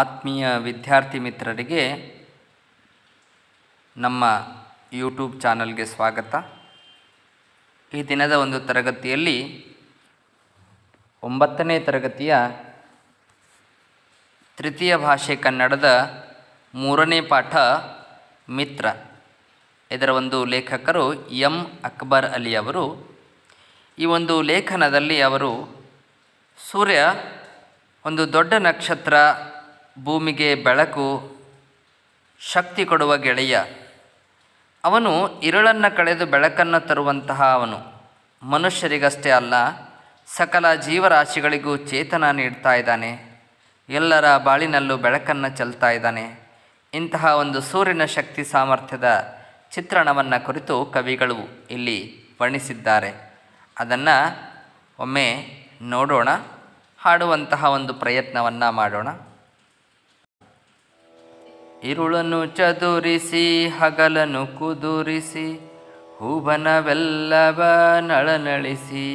ಆತ್ಮೀಯ ವಿದ್ಯಾರ್ಥಿ ಮಿತ್ರರಿಗೆ ನಮ್ಮ ಯೂಟ್ಯೂಬ್ ಚಾನಲ್ಗೆ ಸ್ವಾಗತ ಈ ದಿನದ ಒಂದು ತರಗತಿಯಲ್ಲಿ ಒಂಬತ್ತನೇ ತರಗತಿಯ ತೃತೀಯ ಭಾಷೆ ಕನ್ನಡದ ಮೂರನೇ ಪಾಠ ಮಿತ್ರ ಇದರ ಒಂದು ಲೇಖಕರು ಎಂ ಅಕ್ಬರ್ ಅಲಿ ಅವರು ಈ ಒಂದು ಲೇಖನದಲ್ಲಿ ಅವರು ಸೂರ್ಯ ಒಂದು ದೊಡ್ಡ ನಕ್ಷತ್ರ ಭೂಮಿಗೆ ಬೆಳಕು ಶಕ್ತಿ ಕೊಡುವ ಗೆಳೆಯ ಅವನು ಇರುಳನ್ನು ಕಳೆದು ಬೆಳಕನ್ನು ತರುವಂತಹ ಅವನು ಮನುಷ್ಯರಿಗಷ್ಟೇ ಅಲ್ಲ ಸಕಲ ಜೀವರಾಶಿಗಳಿಗೂ ಚೇತನ ನೀಡ್ತಾ ಇದ್ದಾನೆ ಎಲ್ಲರ ಬಾಳಿನಲ್ಲೂ ಬೆಳಕನ್ನು ಚೆಲ್ತಾ ಇದ್ದಾನೆ ಇಂತಹ ಒಂದು ಸೂರ್ಯನ ಶಕ್ತಿ ಸಾಮರ್ಥ್ಯದ ಚಿತ್ರಣವನ್ನು ಕುರಿತು ಕವಿಗಳು ಇಲ್ಲಿ ವರ್ಣಿಸಿದ್ದಾರೆ ಅದನ್ನು ಒಮ್ಮೆ ನೋಡೋಣ ಹಾಡುವಂತಹ ಒಂದು ಪ್ರಯತ್ನವನ್ನು ಮಾಡೋಣ ಇರುಳನ್ನು ಚದುರಿಸಿ ಹಗಲನ್ನು ಕುದುರಿಸಿ ಹೂಬನವೆಲ್ಲವ ನಳನಳಿಸಿ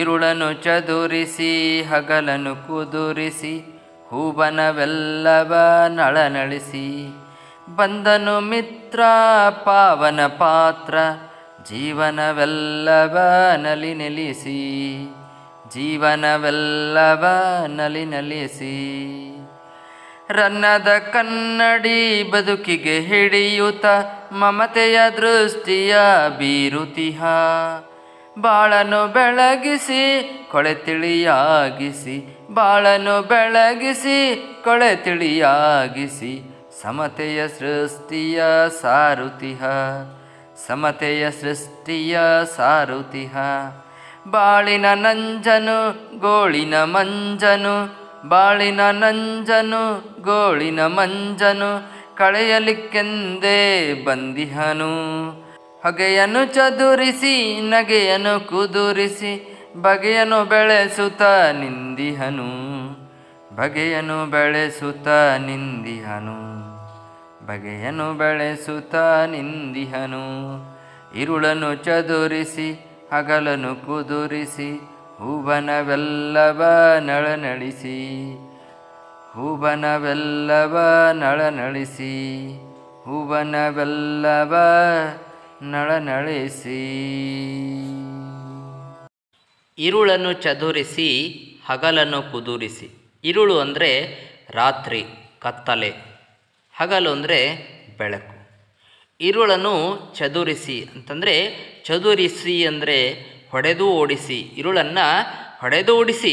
ಇರುಳನ್ನು ಚದುರಿಸಿ ಹಗಲನ್ನು ಕುದುರಿಸಿ ಹೂಬನವೆಲ್ಲವ ನಳನಳಿಸಿ ಬಂದನು ಮಿತ್ರ ಪಾವನ ಪಾತ್ರ ಜೀವನವೆಲ್ಲವ ನಲಿ ನೆಲೆಸಿ ಜೀವನವೆಲ್ಲವ ನಲಿ ನಲಿಸಿ ರನ್ನದ ಕನ್ನಡಿ ಬದುಕಿಗೆ ಹಿಡಿಯುತ್ತ ಮಮತೆಯ ದೃಷ್ಟಿಯ ಬೀರುತಿಹ ಬಾಳನು ಬೆಳಗಿಸಿ ಕೊಳೆತಿಳಿಯಾಗಿಸಿ ಬಾಳನು ಬೆಳಗಿಸಿ ಕೊಳೆತಿಳಿಯಾಗಿಸಿ ಸಮತೆಯ ಸೃಷ್ಟಿಯ ಸಾರುತಿಹ ಸಮತೆಯ ಸೃಷ್ಟಿಯ ಸಾರುತಿಹ ಬಾಳಿನ ನಂಜನು ಗೋಳಿನ ಮಂಜನು ಬಾಳಿನ ನಂಜನು ಗೋಳಿನ ಮಂಜನು ಕಳೆಯಲಿಕ್ಕೆಂದೇ ಬಂದಿಹನು ಹೊಗೆಯನು ಚದುರಿಸಿ ನಗೆಯನು ಕುದುರಿಸಿ ಬಗೆಯನು ಬೆಳೆಸುತ್ತ ನಿಂದಿಹನು ಬಗೆಯನು ಬೆಳೆಸುತ್ತ ನಿಂದಿಹನು ಬಗೆಯನು ಬೆಳೆಸುತ್ತ ನಿಂದಿಹನು ಇರುಳನು ಚದುರಿಸಿ ಹಗಲನು ಕುದುರಿಸಿ ಹೂಬನವೆಲ್ಲವ ನಳನಳಿಸಿ ಹೂಬನವೆಲ್ಲವ ನಳನಳಿಸಿ ಹೂವನವೆಲ್ಲವ ನಳನಳಿಸಿ ಇರುಳನ್ನು ಚದುರಿಸಿ ಹಗಲನ್ನು ಕುದುರಿಸಿ ಇರುಳು ಅಂದರೆ ರಾತ್ರಿ ಕತ್ತಲೆ ಹಗಲು ಅಂದರೆ ಬೆಳಕು ಇರುಳನ್ನು ಚದುರಿಸಿ ಅಂತಂದರೆ ಚದುರಿಸಿ ಅಂದರೆ ಹೊಡೆದು ಓಡಿಸಿ ಇರುಳನ್ನು ಓಡಿಸಿ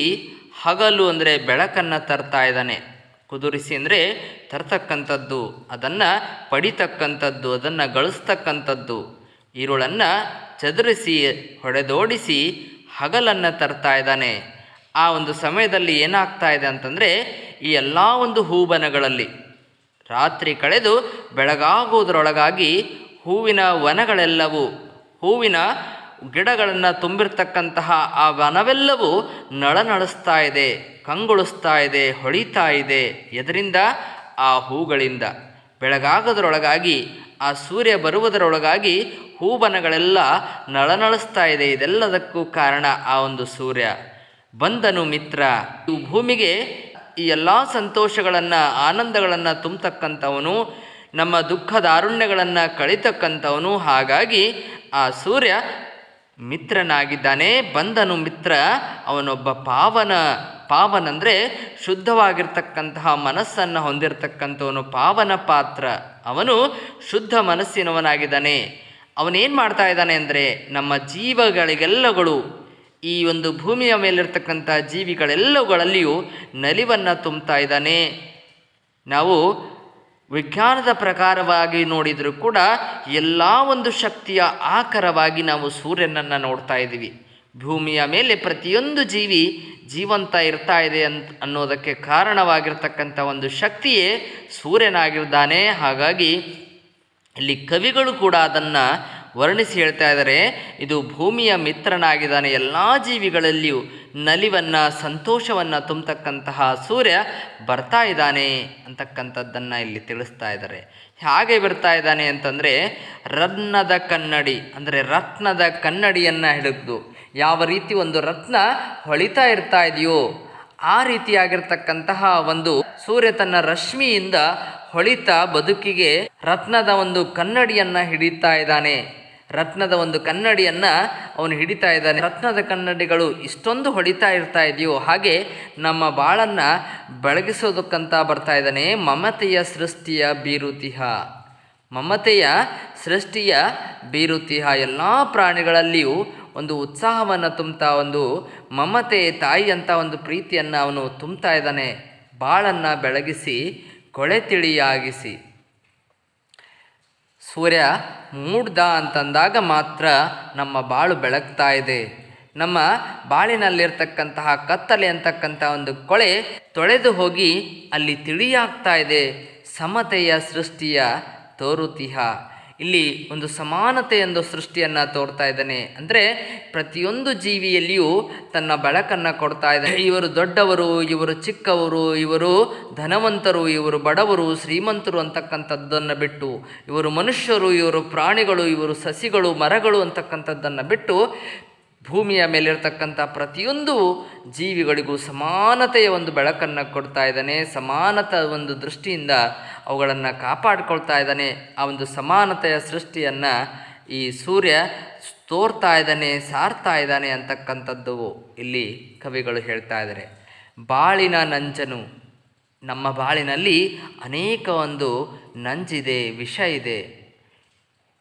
ಹಗಲು ಅಂದರೆ ಬೆಳಕನ್ನು ತರ್ತಾ ಇದ್ದಾನೆ ಕುದುರಿಸಿ ಅಂದರೆ ತರ್ತಕ್ಕಂಥದ್ದು ಅದನ್ನು ಪಡಿತಕ್ಕಂಥದ್ದು ಅದನ್ನು ಗಳಿಸ್ತಕ್ಕಂಥದ್ದು ಇರುಳನ್ನು ಚದುರಿಸಿ ಹೊಡೆದೋಡಿಸಿ ಹಗಲನ್ನು ತರ್ತಾ ಇದ್ದಾನೆ ಆ ಒಂದು ಸಮಯದಲ್ಲಿ ಏನಾಗ್ತಾ ಇದೆ ಅಂತಂದರೆ ಈ ಎಲ್ಲ ಒಂದು ಹೂಬನಗಳಲ್ಲಿ ರಾತ್ರಿ ಕಳೆದು ಬೆಳಗಾಗುವುದರೊಳಗಾಗಿ ಹೂವಿನ ವನಗಳೆಲ್ಲವೂ ಹೂವಿನ ಗಿಡಗಳನ್ನು ತುಂಬಿರ್ತಕ್ಕಂತಹ ಆ ವನವೆಲ್ಲವೂ ನಳನಳಿಸ್ತಾ ಇದೆ ಕಂಗೊಳಿಸ್ತಾ ಇದೆ ಹೊಳಿತಾ ಇದೆ ಎದರಿಂದ ಆ ಹೂಗಳಿಂದ ಬೆಳಗಾಗದರೊಳಗಾಗಿ ಆ ಸೂರ್ಯ ಬರುವುದರೊಳಗಾಗಿ ಹೂವನಗಳೆಲ್ಲ ನಳನಳಿಸ್ತಾ ಇದೆ ಇದೆಲ್ಲದಕ್ಕೂ ಕಾರಣ ಆ ಒಂದು ಸೂರ್ಯ ಬಂದನು ಮಿತ್ರ ಈ ಭೂಮಿಗೆ ಈ ಎಲ್ಲ ಸಂತೋಷಗಳನ್ನು ಆನಂದಗಳನ್ನು ತುಂಬತಕ್ಕಂಥವನು ನಮ್ಮ ದುಃಖ ದಾರುಣ್ಯಗಳನ್ನು ಕಳಿತಕ್ಕಂಥವನು ಹಾಗಾಗಿ ಆ ಸೂರ್ಯ ಮಿತ್ರನಾಗಿದ್ದಾನೆ ಬಂದನು ಮಿತ್ರ ಅವನೊಬ್ಬ ಪಾವನ ಪಾವನಂದರೆ ಶುದ್ಧವಾಗಿರ್ತಕ್ಕಂತಹ ಮನಸ್ಸನ್ನು ಹೊಂದಿರತಕ್ಕಂಥವನು ಪಾವನ ಪಾತ್ರ ಅವನು ಶುದ್ಧ ಮನಸ್ಸಿನವನಾಗಿದ್ದಾನೆ ಅವನೇನು ಮಾಡ್ತಾ ಇದ್ದಾನೆ ಅಂದರೆ ನಮ್ಮ ಜೀವಗಳಿಗೆಲ್ಲಗಳು ಈ ಒಂದು ಭೂಮಿಯ ಮೇಲಿರ್ತಕ್ಕಂಥ ಜೀವಿಗಳೆಲ್ಲವುಗಳಲ್ಲಿಯೂ ನಲಿವನ್ನು ತುಂಬ್ತಾ ಇದ್ದಾನೆ ನಾವು ವಿಜ್ಞಾನದ ಪ್ರಕಾರವಾಗಿ ನೋಡಿದರೂ ಕೂಡ ಎಲ್ಲ ಒಂದು ಶಕ್ತಿಯ ಆಕರವಾಗಿ ನಾವು ಸೂರ್ಯನನ್ನು ನೋಡ್ತಾ ಇದ್ದೀವಿ ಭೂಮಿಯ ಮೇಲೆ ಪ್ರತಿಯೊಂದು ಜೀವಿ ಜೀವಂತ ಇರ್ತಾ ಇದೆ ಅಂತ ಅನ್ನೋದಕ್ಕೆ ಕಾರಣವಾಗಿರ್ತಕ್ಕಂಥ ಒಂದು ಶಕ್ತಿಯೇ ಸೂರ್ಯನಾಗಿರ್ದಾನೆ ಹಾಗಾಗಿ ಇಲ್ಲಿ ಕವಿಗಳು ಕೂಡ ಅದನ್ನು ವರ್ಣಿಸಿ ಹೇಳ್ತಾ ಇದ್ದಾರೆ ಇದು ಭೂಮಿಯ ಮಿತ್ರನಾಗಿದ್ದಾನೆ ಎಲ್ಲ ಜೀವಿಗಳಲ್ಲಿಯೂ ನಲಿವನ್ನು ಸಂತೋಷವನ್ನು ತುಂಬತಕ್ಕಂತಹ ಸೂರ್ಯ ಬರ್ತಾ ಇದ್ದಾನೆ ಅಂತಕ್ಕಂಥದ್ದನ್ನು ಇಲ್ಲಿ ತಿಳಿಸ್ತಾ ಇದ್ದಾರೆ ಹಾಗೆ ಬರ್ತಾ ಇದ್ದಾನೆ ಅಂತಂದರೆ ರತ್ನದ ಕನ್ನಡಿ ಅಂದರೆ ರತ್ನದ ಕನ್ನಡಿಯನ್ನು ಹಿಡಿದು ಯಾವ ರೀತಿ ಒಂದು ರತ್ನ ಹೊಳಿತಾ ಇರ್ತಾ ಇದೆಯೋ ಆ ರೀತಿಯಾಗಿರ್ತಕ್ಕಂತಹ ಒಂದು ಸೂರ್ಯ ತನ್ನ ರಶ್ಮಿಯಿಂದ ಹೊಳಿತ ಬದುಕಿಗೆ ರತ್ನದ ಒಂದು ಕನ್ನಡಿಯನ್ನು ಹಿಡಿತಾ ಇದ್ದಾನೆ ರತ್ನದ ಒಂದು ಕನ್ನಡಿಯನ್ನು ಅವನು ಹಿಡಿತಾ ಇದ್ದಾನೆ ರತ್ನದ ಕನ್ನಡಿಗಳು ಇಷ್ಟೊಂದು ಹೊಡಿತಾ ಇರ್ತಾ ಇದೆಯೋ ಹಾಗೆ ನಮ್ಮ ಬಾಳನ್ನು ಬೆಳಗಿಸೋದಕ್ಕಂತ ಬರ್ತಾ ಇದ್ದಾನೆ ಮಮತೆಯ ಸೃಷ್ಟಿಯ ಬೀರುತಿಹ ಮಮತೆಯ ಸೃಷ್ಟಿಯ ಬೀರುತಿಹ ಎಲ್ಲ ಪ್ರಾಣಿಗಳಲ್ಲಿಯೂ ಒಂದು ಉತ್ಸಾಹವನ್ನು ತುಂಬ್ತಾ ಒಂದು ಮಮತೆ ಅಂತ ಒಂದು ಪ್ರೀತಿಯನ್ನು ಅವನು ತುಂಬ್ತಾ ಇದ್ದಾನೆ ಬಾಳನ್ನು ಬೆಳಗಿಸಿ ಕೊಳೆ ತಿಳಿಯಾಗಿಸಿ ಸೂರ್ಯ ಮೂಡ್ದ ಅಂತಂದಾಗ ಮಾತ್ರ ನಮ್ಮ ಬಾಳು ಬೆಳಗ್ತಾ ಇದೆ ನಮ್ಮ ಬಾಳಿನಲ್ಲಿರ್ತಕ್ಕಂತಹ ಕತ್ತಲೆ ಅಂತಕ್ಕಂಥ ಒಂದು ಕೊಳೆ ತೊಳೆದು ಹೋಗಿ ಅಲ್ಲಿ ತಿಳಿಯಾಗ್ತಾ ಇದೆ ಸಮತೆಯ ಸೃಷ್ಟಿಯ ತೋರುತಿಹ ಇಲ್ಲಿ ಒಂದು ಸಮಾನತೆ ಎಂದು ಸೃಷ್ಟಿಯನ್ನು ತೋರ್ತಾ ಇದ್ದಾನೆ ಅಂದರೆ ಪ್ರತಿಯೊಂದು ಜೀವಿಯಲ್ಲಿಯೂ ತನ್ನ ಬೆಳಕನ್ನು ಕೊಡ್ತಾ ಇದ್ದಾನೆ ಇವರು ದೊಡ್ಡವರು ಇವರು ಚಿಕ್ಕವರು ಇವರು ಧನವಂತರು ಇವರು ಬಡವರು ಶ್ರೀಮಂತರು ಅಂತಕ್ಕಂಥದ್ದನ್ನು ಬಿಟ್ಟು ಇವರು ಮನುಷ್ಯರು ಇವರು ಪ್ರಾಣಿಗಳು ಇವರು ಸಸಿಗಳು ಮರಗಳು ಅಂತಕ್ಕಂಥದ್ದನ್ನು ಬಿಟ್ಟು ಭೂಮಿಯ ಮೇಲಿರ್ತಕ್ಕಂಥ ಪ್ರತಿಯೊಂದು ಜೀವಿಗಳಿಗೂ ಸಮಾನತೆಯ ಒಂದು ಬೆಳಕನ್ನು ಕೊಡ್ತಾ ಇದ್ದಾನೆ ಸಮಾನತ ಒಂದು ದೃಷ್ಟಿಯಿಂದ ಅವುಗಳನ್ನು ಕಾಪಾಡಿಕೊಳ್ತಾ ಇದ್ದಾನೆ ಆ ಒಂದು ಸಮಾನತೆಯ ಸೃಷ್ಟಿಯನ್ನು ಈ ಸೂರ್ಯ ತೋರ್ತಾ ಇದ್ದಾನೆ ಸಾರ್ತಾ ಇದ್ದಾನೆ ಅಂತಕ್ಕಂಥದ್ದು ಇಲ್ಲಿ ಕವಿಗಳು ಹೇಳ್ತಾ ಇದ್ದಾರೆ ಬಾಳಿನ ನಂಜನು ನಮ್ಮ ಬಾಳಿನಲ್ಲಿ ಅನೇಕ ಒಂದು ನಂಜಿದೆ ವಿಷ ಇದೆ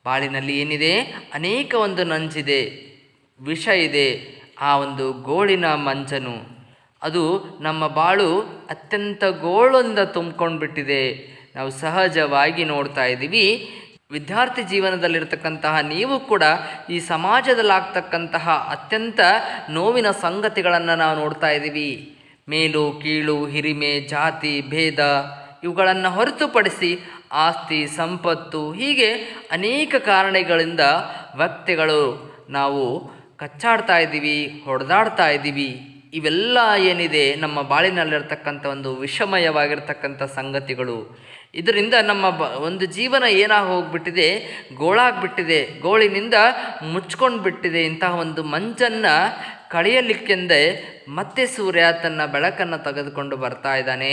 ಬಾಳಿನಲ್ಲಿ ಏನಿದೆ ಅನೇಕ ಒಂದು ನಂಜಿದೆ ವಿಷ ಇದೆ ಆ ಒಂದು ಗೋಳಿನ ಮಂಚನು ಅದು ನಮ್ಮ ಬಾಳು ಅತ್ಯಂತ ಗೋಳೊಂದ ಬಿಟ್ಟಿದೆ ನಾವು ಸಹಜವಾಗಿ ನೋಡ್ತಾ ಇದ್ದೀವಿ ವಿದ್ಯಾರ್ಥಿ ಜೀವನದಲ್ಲಿರ್ತಕ್ಕಂತಹ ನೀವು ಕೂಡ ಈ ಸಮಾಜದಲ್ಲಾಗ್ತಕ್ಕಂತಹ ಅತ್ಯಂತ ನೋವಿನ ಸಂಗತಿಗಳನ್ನು ನಾವು ನೋಡ್ತಾ ಇದ್ದೀವಿ ಮೇಲು ಕೀಳು ಹಿರಿಮೆ ಜಾತಿ ಭೇದ ಇವುಗಳನ್ನು ಹೊರತುಪಡಿಸಿ ಆಸ್ತಿ ಸಂಪತ್ತು ಹೀಗೆ ಅನೇಕ ಕಾರಣಗಳಿಂದ ವ್ಯಕ್ತಿಗಳು ನಾವು ಕಚ್ಚಾಡ್ತಾ ಇದ್ದೀವಿ ಹೊಡೆದಾಡ್ತಾ ಇದ್ದೀವಿ ಇವೆಲ್ಲ ಏನಿದೆ ನಮ್ಮ ಬಾಳಿನಲ್ಲಿರ್ತಕ್ಕಂಥ ಒಂದು ವಿಷಮಯವಾಗಿರ್ತಕ್ಕಂಥ ಸಂಗತಿಗಳು ಇದರಿಂದ ನಮ್ಮ ಬ ಒಂದು ಜೀವನ ಏನಾಗಿ ಹೋಗ್ಬಿಟ್ಟಿದೆ ಗೋಳಾಗ್ಬಿಟ್ಟಿದೆ ಗೋಳಿನಿಂದ ಮುಚ್ಕೊಂಡು ಬಿಟ್ಟಿದೆ ಇಂತಹ ಒಂದು ಮಂಜನ್ನು ಕಳೆಯಲಿಕ್ಕೆಂದೇ ಮತ್ತೆ ಸೂರ್ಯ ತನ್ನ ಬೆಳಕನ್ನು ತೆಗೆದುಕೊಂಡು ಬರ್ತಾ ಇದ್ದಾನೆ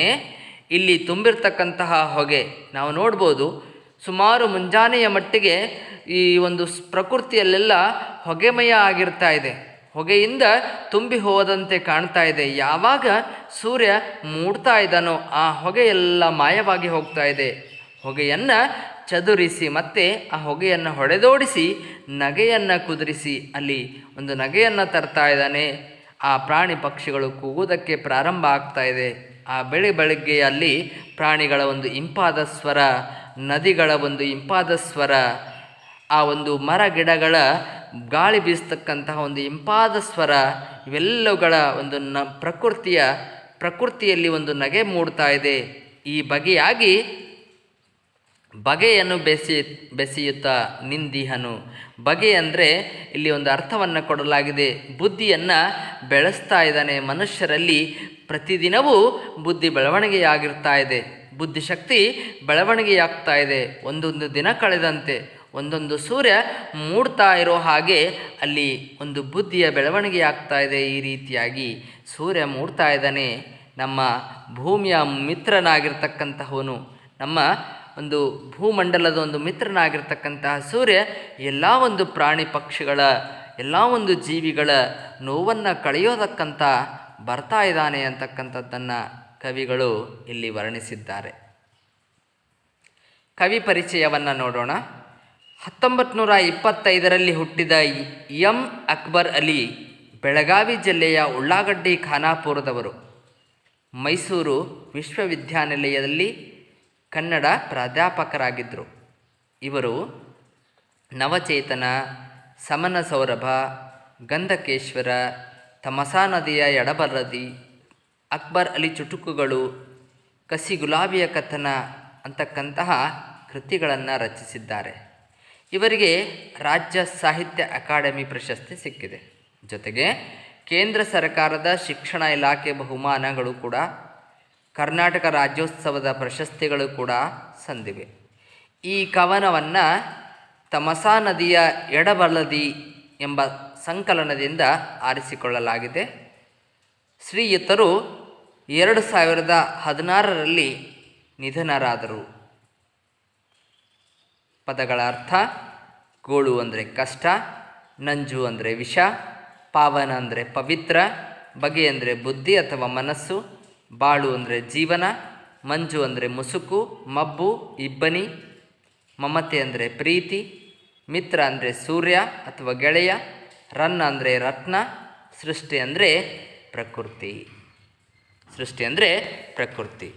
ಇಲ್ಲಿ ತುಂಬಿರ್ತಕ್ಕಂತಹ ಹೊಗೆ ನಾವು ನೋಡ್ಬೋದು ಸುಮಾರು ಮುಂಜಾನೆಯ ಮಟ್ಟಿಗೆ ಈ ಒಂದು ಪ್ರಕೃತಿಯಲ್ಲೆಲ್ಲ ಹೊಗೆಮಯ ಆಗಿರ್ತಾ ಇದೆ ಹೊಗೆಯಿಂದ ತುಂಬಿ ಹೋದಂತೆ ಕಾಣ್ತಾ ಇದೆ ಯಾವಾಗ ಸೂರ್ಯ ಮೂಡ್ತಾ ಇದ್ದಾನೋ ಆ ಹೊಗೆಯೆಲ್ಲ ಮಾಯವಾಗಿ ಹೋಗ್ತಾ ಇದೆ ಹೊಗೆಯನ್ನು ಚದುರಿಸಿ ಮತ್ತೆ ಆ ಹೊಗೆಯನ್ನು ಹೊಡೆದೋಡಿಸಿ ನಗೆಯನ್ನು ಕುದುರಿಸಿ ಅಲ್ಲಿ ಒಂದು ನಗೆಯನ್ನು ತರ್ತಾ ಇದ್ದಾನೆ ಆ ಪ್ರಾಣಿ ಪಕ್ಷಿಗಳು ಕೂಗುವುದಕ್ಕೆ ಪ್ರಾರಂಭ ಆಗ್ತಾ ಇದೆ ಆ ಬೆಳೆ ಬೆಳಗ್ಗೆಯಲ್ಲಿ ಪ್ರಾಣಿಗಳ ಒಂದು ಇಂಪಾದ ಸ್ವರ ನದಿಗಳ ಒಂದು ಇಂಪಾದ ಸ್ವರ ಆ ಒಂದು ಮರ ಗಿಡಗಳ ಗಾಳಿ ಬೀಸತಕ್ಕಂತಹ ಒಂದು ಇಂಪಾದ ಸ್ವರ ಇವೆಲ್ಲವುಗಳ ಒಂದು ನ ಪ್ರಕೃತಿಯ ಪ್ರಕೃತಿಯಲ್ಲಿ ಒಂದು ನಗೆ ಮೂಡ್ತಾ ಇದೆ ಈ ಬಗೆಯಾಗಿ ಬಗೆಯನ್ನು ಬೆಸಿ ಬೆಸೆಯುತ್ತಾ ನಿಂದಿಹನು ಬಗೆ ಅಂದರೆ ಇಲ್ಲಿ ಒಂದು ಅರ್ಥವನ್ನು ಕೊಡಲಾಗಿದೆ ಬುದ್ಧಿಯನ್ನು ಬೆಳೆಸ್ತಾ ಇದ್ದಾನೆ ಮನುಷ್ಯರಲ್ಲಿ ಪ್ರತಿದಿನವೂ ಬುದ್ಧಿ ಬೆಳವಣಿಗೆಯಾಗಿರ್ತಾ ಇದೆ ಬುದ್ಧಿಶಕ್ತಿ ಬೆಳವಣಿಗೆಯಾಗ್ತಾ ಇದೆ ಒಂದೊಂದು ದಿನ ಕಳೆದಂತೆ ಒಂದೊಂದು ಸೂರ್ಯ ಮೂಡ್ತಾ ಇರೋ ಹಾಗೆ ಅಲ್ಲಿ ಒಂದು ಬುದ್ಧಿಯ ಬೆಳವಣಿಗೆ ಆಗ್ತಾ ಇದೆ ಈ ರೀತಿಯಾಗಿ ಸೂರ್ಯ ಮೂಡ್ತಾ ಇದ್ದಾನೆ ನಮ್ಮ ಭೂಮಿಯ ಮಿತ್ರನಾಗಿರ್ತಕ್ಕಂತಹವನು ನಮ್ಮ ಒಂದು ಭೂಮಂಡಲದ ಒಂದು ಮಿತ್ರನಾಗಿರ್ತಕ್ಕಂತಹ ಸೂರ್ಯ ಎಲ್ಲ ಒಂದು ಪ್ರಾಣಿ ಪಕ್ಷಿಗಳ ಎಲ್ಲ ಒಂದು ಜೀವಿಗಳ ನೋವನ್ನು ಕಳೆಯೋದಕ್ಕಂತ ಬರ್ತಾ ಇದ್ದಾನೆ ಅಂತಕ್ಕಂಥದ್ದನ್ನು ಕವಿಗಳು ಇಲ್ಲಿ ವರ್ಣಿಸಿದ್ದಾರೆ ಕವಿ ಪರಿಚಯವನ್ನು ನೋಡೋಣ ಹತ್ತೊಂಬತ್ತು ನೂರ ಇಪ್ಪತ್ತೈದರಲ್ಲಿ ಹುಟ್ಟಿದ ಎಂ ಅಕ್ಬರ್ ಅಲಿ ಬೆಳಗಾವಿ ಜಿಲ್ಲೆಯ ಉಳ್ಳಾಗಡ್ಡಿ ಖಾನಾಪುರದವರು ಮೈಸೂರು ವಿಶ್ವವಿದ್ಯಾನಿಲಯದಲ್ಲಿ ಕನ್ನಡ ಪ್ರಾಧ್ಯಾಪಕರಾಗಿದ್ದರು ಇವರು ನವಚೇತನ ಸಮನ ಸೌರಭ ಗಂಧಕೇಶ್ವರ ತಮಸಾ ನದಿಯ ಎಡಬರದಿ ಅಕ್ಬರ್ ಅಲಿ ಚುಟುಕುಗಳು ಕಸಿ ಗುಲಾಬಿಯ ಕಥನ ಅಂತಕ್ಕಂತಹ ಕೃತಿಗಳನ್ನು ರಚಿಸಿದ್ದಾರೆ ಇವರಿಗೆ ರಾಜ್ಯ ಸಾಹಿತ್ಯ ಅಕಾಡೆಮಿ ಪ್ರಶಸ್ತಿ ಸಿಕ್ಕಿದೆ ಜೊತೆಗೆ ಕೇಂದ್ರ ಸರ್ಕಾರದ ಶಿಕ್ಷಣ ಇಲಾಖೆ ಬಹುಮಾನಗಳು ಕೂಡ ಕರ್ನಾಟಕ ರಾಜ್ಯೋತ್ಸವದ ಪ್ರಶಸ್ತಿಗಳು ಕೂಡ ಸಂದಿವೆ ಈ ಕವನವನ್ನು ತಮಸಾ ನದಿಯ ಎಡಬಲದಿ ಎಂಬ ಸಂಕಲನದಿಂದ ಆರಿಸಿಕೊಳ್ಳಲಾಗಿದೆ ಶ್ರೀಯುತರು ಎರಡು ಸಾವಿರದ ಹದಿನಾರರಲ್ಲಿ ನಿಧನರಾದರು ಪದಗಳ ಅರ್ಥ ಗೋಳು ಅಂದರೆ ಕಷ್ಟ ನಂಜು ಅಂದರೆ ವಿಷ ಪಾವನ ಅಂದರೆ ಪವಿತ್ರ ಬಗೆ ಅಂದರೆ ಬುದ್ಧಿ ಅಥವಾ ಮನಸ್ಸು ಬಾಳು ಅಂದರೆ ಜೀವನ ಮಂಜು ಅಂದರೆ ಮುಸುಕು ಮಬ್ಬು ಇಬ್ಬನಿ ಮಮತೆ ಅಂದರೆ ಪ್ರೀತಿ ಮಿತ್ರ ಅಂದರೆ ಸೂರ್ಯ ಅಥವಾ ಗೆಳೆಯ ರನ್ನ ಅಂದರೆ ರತ್ನ ಸೃಷ್ಟಿ ಅಂದರೆ ಪ್ರಕೃತಿ ಸೃಷ್ಟಿ ಅಂದರೆ ಪ್ರಕೃತಿ